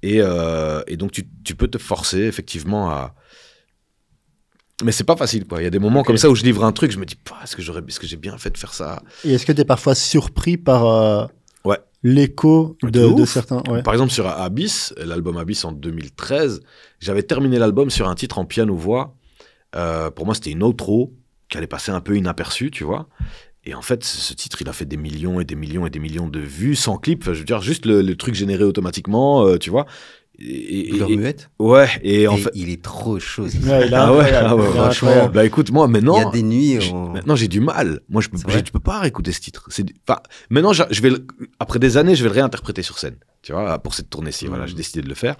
Et, euh, et donc, tu, tu, peux te forcer, effectivement, à. Mais c'est pas facile, quoi. Il y a des moments comme ça où je livre un truc, je me dis, est-ce que j'aurais, est-ce que j'ai bien fait de faire ça
Et est-ce que tu es parfois surpris par euh, ouais. l'écho de, certains Par
exemple, sur Abyss, l'album Abyss en 2013, j'avais terminé l'album sur un titre en piano-voix. Euh, pour moi, c'était une outro qui allait passer un peu inaperçu, tu vois. Et en fait, ce titre, il a fait des millions et des millions et des millions de vues sans clip. je veux dire, juste le, truc généré automatiquement, euh, tu vois. Et, et, ouais, et en fait. Il est trop chaud. là, ah ouais, ah franchement. Bah écoute, moi maintenant. Il y a des nuits. Maintenant, j'ai du mal. Moi, je, je peux pas réécouter ce titre. C'est, enfin, maintenant, je vais, après des années, je vais le réinterpréter sur scène. Tu vois, pour cette tournée-ci, voilà, mmh. j'ai décidé de le faire.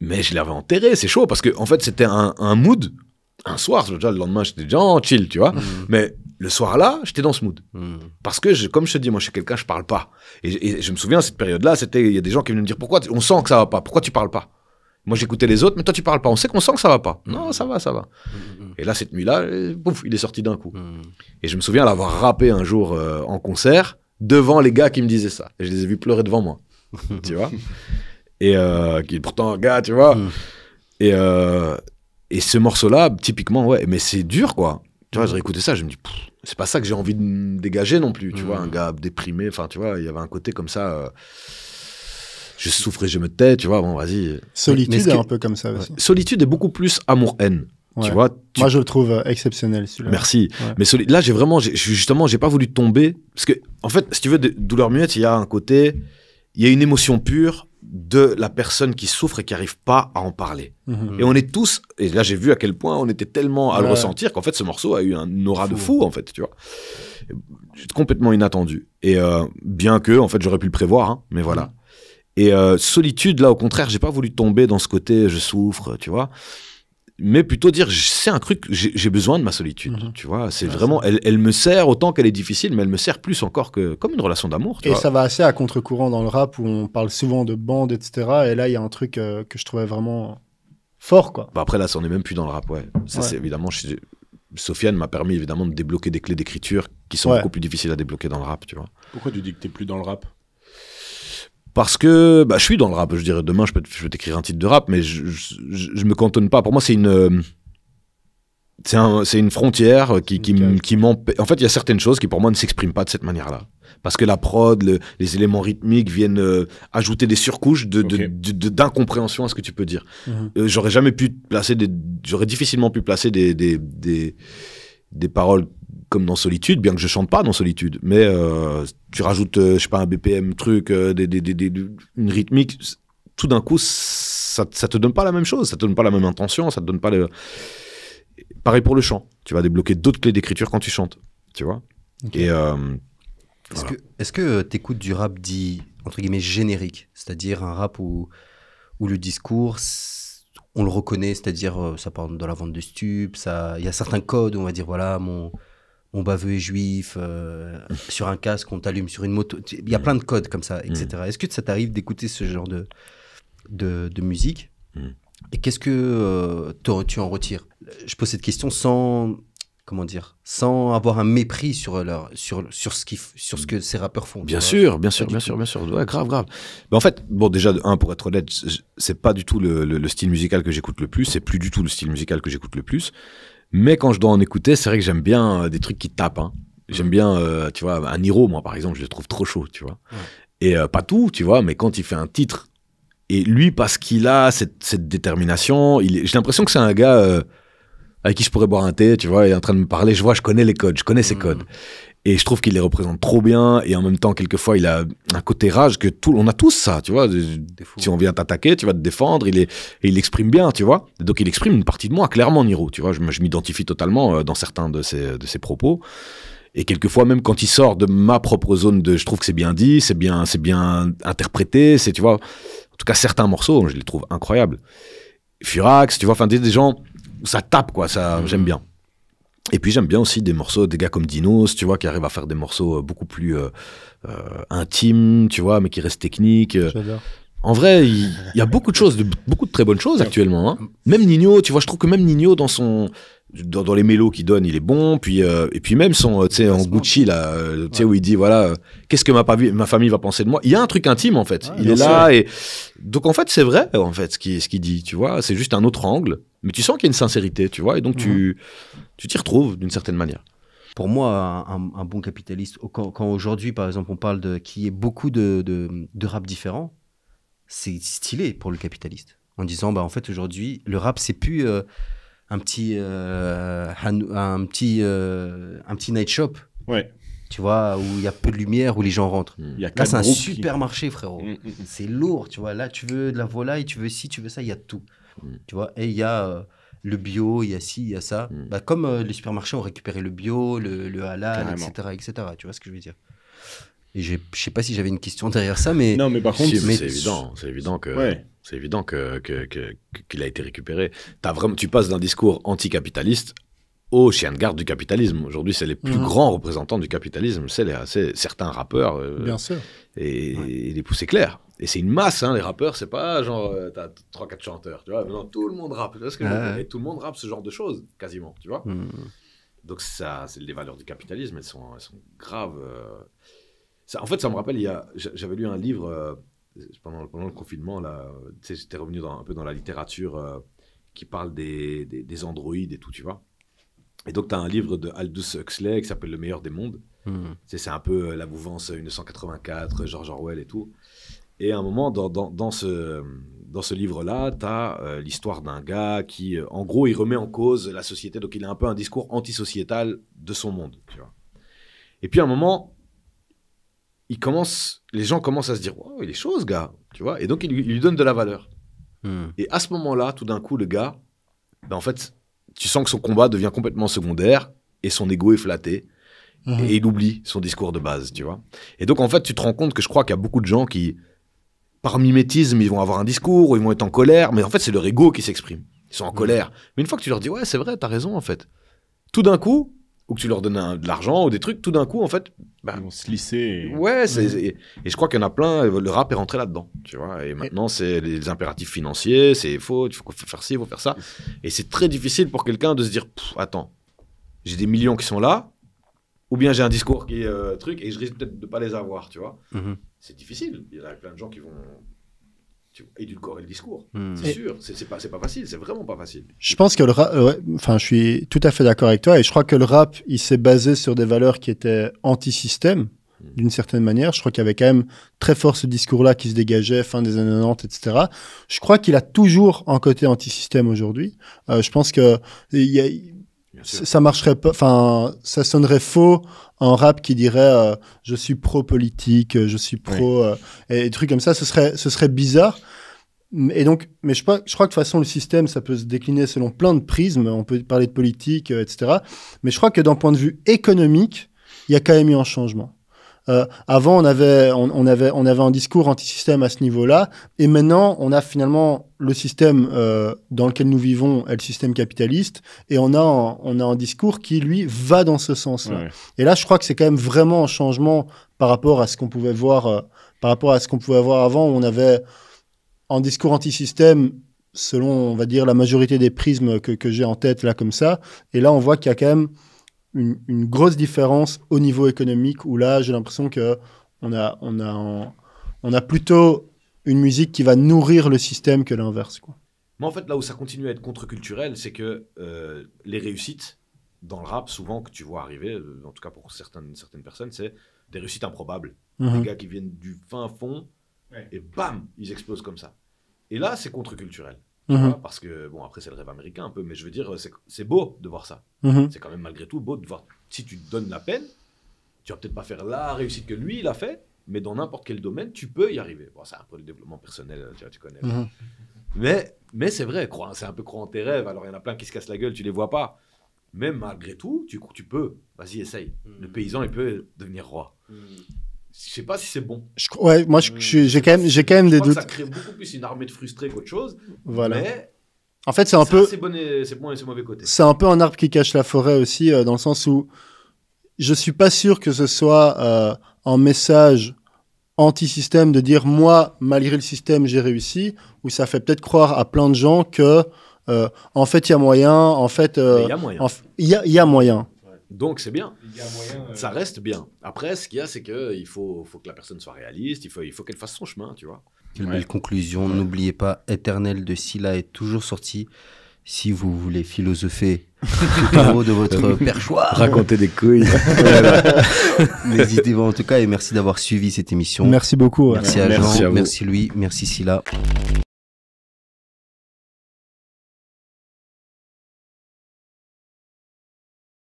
Mais je l'avais enterré, c'est chaud, parce que, en fait, c'était un, un mood un soir, le lendemain, j'étais déjà chill, tu vois. Mm. Mais le soir-là, j'étais dans ce mood. Mm. Parce que, je, comme je te dis, moi, je suis quelqu'un, je parle pas. Et, je me souviens, cette période-là, c'était, il y a des gens qui venaient me dire, pourquoi, on sent que ça va pas, pourquoi tu parles pas Moi, j'écoutais les autres, mais toi, tu parles pas. On sait qu'on sent que ça va pas. Non, mm. ça va, ça va. Et là, cette nuit-là, euh, pouf, il est sorti d'un coup. Et je me souviens l'avoir rappé un jour euh, en concert devant les gars qui me disaient ça. Et je les ai vus pleurer devant moi. tu vois Et euh, qui pourtant gars, tu vois. Et et ce morceau-là, typiquement, ouais, mais c'est dur, quoi. Tu vois, mm. j'ai écouté ça, je me dis, c'est pas ça que j'ai envie de dégager non plus. Tu mm. vois, un gars déprimé, enfin, tu vois, il y avait un côté comme ça. Je euh, je souffrais, je me tais, tu vois, bon, vas-y. Solitude est un peu comme ça aussi. Solitude est beaucoup plus amour-haine. Tu vois, Moi, je le trouve euh, exceptionnel celui-là. Merci. Mais là, j'ai vraiment, justement, j'ai pas voulu tomber. Parce que, en fait, si tu veux, de Douleur Muette, il y a un côté, il y a une émotion pure, de la personne qui souffre et qui n'arrive pas à en parler. Mhm. Et on est tous, et là j'ai vu à quel point on était tellement à le ressentir qu'en fait ce morceau a eu un aura de fou en fait, tu vois. Complètement inattendu. Et euh, bien que, en fait, j'aurais pu le prévoir, hein, mais voilà. Mhm. Et euh, solitude, là au contraire, j'ai pas voulu tomber dans ce côté je souffre, tu vois mais plutôt dire c'est un truc, j'ai besoin de ma solitude. Mhm. Tu vois, c'est vraiment, elle, elle, me sert autant qu'elle est difficile, mais elle me sert plus encore que comme une relation d'amour. Et vois. ça va
assez à contre-courant dans le rap où on parle souvent de bande, etc. Et là, il y a un truc euh, que je trouvais vraiment
fort, quoi. Bah après, là, ça, on est même plus dans le rap, ouais. Ça, c'est évidemment. Sofiane m'a permis évidemment de débloquer des clés d'écriture qui sont beaucoup plus difficiles à débloquer dans le rap, tu vois.
Pourquoi tu dis que t'es plus dans le rap
parce que bah, je suis dans le rap, je dirais demain je peux t'écrire un titre de rap, mais je, je, me cantonne pas. Pour moi, c'est une euh, c'est une frontière qui, qui, qui m'empêche. En fait, il y a certaines choses qui, pour moi, ne s'expriment pas de cette manière-là. Parce que la prod, les éléments rythmiques viennent euh, ajouter des surcouches d'incompréhension de, de, à ce que tu peux dire. Mhm. Euh, j'aurais jamais pu placer des. J'aurais difficilement pu placer des, des, des, des paroles comme dans Solitude, bien que je chante pas dans Solitude. Mais euh, tu rajoutes, je euh, je sais pas, un BPM truc, euh, des, des, des, une rythmique, tout d'un coup, ça, ça te donne pas la même chose, ça te donne pas la même intention, ça te donne pas le. Pareil pour le chant. Tu vas débloquer d'autres clés d'écriture quand tu chantes, tu vois. Et. Est-ce que
est-ce que du rap dit entre guillemets générique, c'est-à-dire un rap où où le discours on le reconnaît, c'est-à-dire ça part dans la vente de stupes, ça il y a certains codes, on va dire voilà mon on baveux et juif, euh, sur un casque, on t'allume sur une moto. Il y a mm. plein de codes comme ça, etc. Mm. Est-ce que ça t'arrive d'écouter ce genre de, de, musique mm. Et qu'est-ce que euh, tu en retires Je pose cette question sans comment dire sans avoir un mépris sur euh, leur sur sur ce qui sur ce que ces rappeurs font. Bien sûr, bien sûr, bien
sûr, bien sûr, grave, grave. en fait, bon déjà un pour être honnête, c'est pas du tout le, le style musical que j'écoute le plus, c'est plus du tout le style musical que j'écoute le plus. Mais quand je dois en écouter, c'est vrai que j'aime bien euh, des trucs qui tapent. Hein. J'aime bien, euh, tu vois, un Niro, moi, par exemple, je le trouve trop chaud, tu vois. Et euh, pas tout, tu vois, mais quand il fait un titre, et lui, parce qu'il a cette, cette détermination, j'ai l'impression que c'est un gars avec qui je pourrais boire un thé, tu vois, il est en train de me parler, je vois, je connais les codes, je connais ses mm. codes. Et je trouve qu'il les représente trop bien. Et en même temps, quelquefois, il a un côté rage que tout, on a tous ça, tu vois. Si on vient t'attaquer, tu vas te défendre. Il est, il exprime bien, tu vois. donc, il exprime une partie de moi, clairement, Niro, tu vois. Je, m'identifie totalement euh, dans certains de ses, de ses propos. Et quelquefois, même quand il sort de ma propre zone de, je trouve que c'est bien dit, c'est bien, c'est bien interprété, c'est, tu vois. En tout cas, certains morceaux, je les trouve incroyables. Furax, tu vois. Enfin, des, gens ça tape, quoi. Ça, j'aime mm. bien. Et puis j'aime bien aussi des morceaux, des gars comme Dinos, tu vois, qui arrivent à faire des morceaux euh, beaucoup plus euh, euh, intimes, tu vois, mais qui restent techniques. En vrai, il y a beaucoup de choses, beaucoup de très bonnes choses actuellement. Hein. Même Nino, tu vois, je trouve que même Nino dans son dans, les mélos qu'il donne, il est bon. Puis et puis même son, tu sais, en Gucci là, tu sais où il dit voilà, qu'est-ce que ma, ma, famille va penser de moi. Il y a un truc intime en fait. il est là et donc en fait c'est vrai en fait ce qui ce qu'il dit, tu vois. C'est juste un autre angle, mais tu sens qu'il y a une sincérité, tu vois. Et donc tu mhm tu t'y retrouves d'une certaine manière. Pour moi, un, bon capitaliste, quand, aujourd'hui, par exemple,
on parle de qu'il y ait beaucoup de, rap différents, c'est stylé pour le capitaliste. En disant, bah, en fait, aujourd'hui, le rap, c'est plus euh, un petit, euh, un, petit, euh, un petit night shop. Ouais. Tu vois, où il y a peu de lumière, où les gens rentrent. Mmh. Y a là, c'est un supermarché, frérot. Mmh, mmh, c'est lourd, tu vois. Là, tu veux de la volaille, tu veux ci, tu veux ça, il y a tout. Tu vois, et il y a le bio, il y a ci, il y a ça. Mm. Bah, comme euh, les supermarchés ont récupéré le bio, le, halal, etc., Tu vois ce que je veux dire
Et je sais pas si j'avais une question
derrière ça, mais. Non, mais par contre, c'est évident. C'est évident que.
C'est évident que, qu'il a été récupéré. As vraiment, tu passes d'un discours anticapitaliste au chien de garde du capitalisme. Aujourd'hui, c'est les plus mm. grands représentants du capitalisme. C'est, certains rappeurs. Euh, Bien sûr. Et, les poussées claires. Et c'est une masse, hein, les rappeurs, c'est pas genre, tu euh, t'as 3-4 chanteurs, tu vois. non, tout le monde rappe, tu ce que tout le monde rappe ce genre de choses, quasiment, tu vois. Hmm. Donc, ça, c'est les valeurs du capitalisme, elles sont, elles sont graves. Euh. Ça, en fait, ça me rappelle, il y a, j'avais lu un livre euh, pendant, pendant, le confinement, là, j'étais revenu un peu dans la littérature qui parle des, des, androïdes et tout, tu vois. Et donc, tu as un livre de Aldous Huxley qui s'appelle Le meilleur des mondes. Hmm. C'est un peu la mouvance 1984, George Orwell et tout. Et à un moment, dans, dans, ce, dans ce livre-là, tu as euh, l'histoire d'un gars qui, euh, en gros, il remet en cause la société. Donc, il a un peu un discours antisociétal de son monde. Tu vois. Et puis, à un moment, il commence, les gens commencent à se dire Oh, il est chaud, ce gars. Tu vois et donc, il, lui donne de la valeur. Hmm. Et à ce moment-là, tout d'un coup, le gars, ben, en fait, tu sens que son combat devient complètement secondaire et son ego est flatté. Hmm. Et il oublie son discours de base, tu vois. Et donc, en fait, tu te rends compte que je crois qu'il y a beaucoup de gens qui, par mimétisme, ils vont avoir un discours, ils vont être en colère, mais en fait, c'est leur ego qui s'exprime. Ils sont en mm. colère. Mais une fois que tu leur dis, ouais, c'est vrai, t'as raison, en fait, tout d'un coup, ou que tu leur donnes de l'argent ou des trucs, tout d'un coup, en fait. Bah, ils vont se lisser. Ouais, mm. et, je crois qu'il y en a plein, le rap est rentré là-dedans, tu vois. Et maintenant, c'est les impératifs financiers, c'est faux, il faut faire ci, il faut faire ça. Et c'est très difficile pour quelqu'un de se dire, attends, j'ai des millions qui sont là, ou bien j'ai un discours qui est euh, truc, et je risque peut-être de ne pas les avoir, tu vois. Mm-hmm c'est difficile. Il y a plein de gens qui vont édulcorer le discours. Hmm. C'est sûr, c'est pas, pas facile, c'est vraiment pas facile.
Je pense que le rap, euh, enfin, je suis tout à fait d'accord avec toi, et je crois que le rap, il s'est basé sur des valeurs qui étaient anti-système, hmm. d'une certaine manière. Je crois qu'il y avait quand même très fort ce discours-là qui se dégageait fin des années 90, etc. Je crois qu'il a toujours un côté anti-système aujourd'hui. Euh, je pense que il ça marcherait enfin, ça sonnerait faux en rap qui dirait euh, je suis pro politique, euh, je suis pro euh, et, des trucs comme ça, ce serait, ce serait bizarre. Et donc, mais je, je crois que de toute façon le système, ça peut se décliner selon plein de prismes. On peut parler de politique, etc. Mais je crois que d'un point de vue économique, il y a quand même eu un changement. Euh, avant, on avait, on, avait, on avait un discours anti-système à ce niveau-là, et maintenant, on a finalement le système euh, dans lequel nous vivons, le système capitaliste, et on a un, on a un discours qui, lui, va dans ce sens-là. Et là, je crois que c'est quand même vraiment un changement par rapport à ce qu'on pouvait voir, euh, par rapport à ce qu'on pouvait voir avant, où on avait un discours anti-système selon, on va dire, la majorité des prismes que, que j'ai en tête là comme ça, et là, on voit qu'il y a quand même une, grosse différence au niveau économique où là, j'ai l'impression que on a, on, a, on a plutôt une musique qui va nourrir le système que l'inverse.
mais en fait, là où ça continue à être contre-culturel, c'est que euh, les réussites dans le rap, souvent que tu vois arriver, euh, en tout cas pour certaines, certaines personnes, c'est des réussites improbables. Mm-hmm. Des gars qui viennent du fin fond et bam, ils explosent comme ça. Et là, c'est contre-culturel. Mhm. parce que, bon, après, c'est le rêve américain un peu, mais je veux dire, euh, c'est beau de voir ça. Mhm. C'est quand même malgré tout beau de voir. Si tu te donnes la peine, tu vas peut-être pas faire la réussite que lui, il a fait, mais dans n'importe quel domaine, tu peux y arriver. Bon, c'est un peu le développement personnel, tu, connais. Mhm. Mais, mais c'est vrai, c'est un peu croire en tes rêves. Alors, il y en a plein qui se cassent la gueule, tu les vois pas. Mais malgré tout, tu, tu peux. Vas-y, essaye. Le paysan, il peut devenir roi je sais pas si c'est bon. ouais, moi, j'ai quand
même, j'ai quand même des doutes. Ça
crée beaucoup plus une armée de frustrés qu'autre chose. Voilà. Mais
en fait, c'est un peu. C'est bon et c'est mauvais côté. C'est un peu un arbre qui cache la forêt aussi, euh, dans le sens où je suis pas sûr que ce soit euh, un message anti-système de dire moi, malgré le système, j'ai réussi, ou ça fait peut-être croire à plein de gens que euh, en fait, il y a moyen. En fait, il y a moyen. Il y, a moyen.
Donc c'est bien. Euh, Ça reste bien. Après, ce qu'il y a, c'est qu'il faut, faut que la personne soit réaliste, il faut, il faut qu'elle fasse son chemin, tu vois. Quelle belle
conclusion. N'oubliez pas, Éternel de Silla est toujours sorti. Si vous voulez philosopher tout de votre perchoir. Raconter des couilles. N'hésitez pas en tout cas et merci d'avoir
suivi cette émission. Merci beaucoup. Merci à Jean, merci, à merci Louis, merci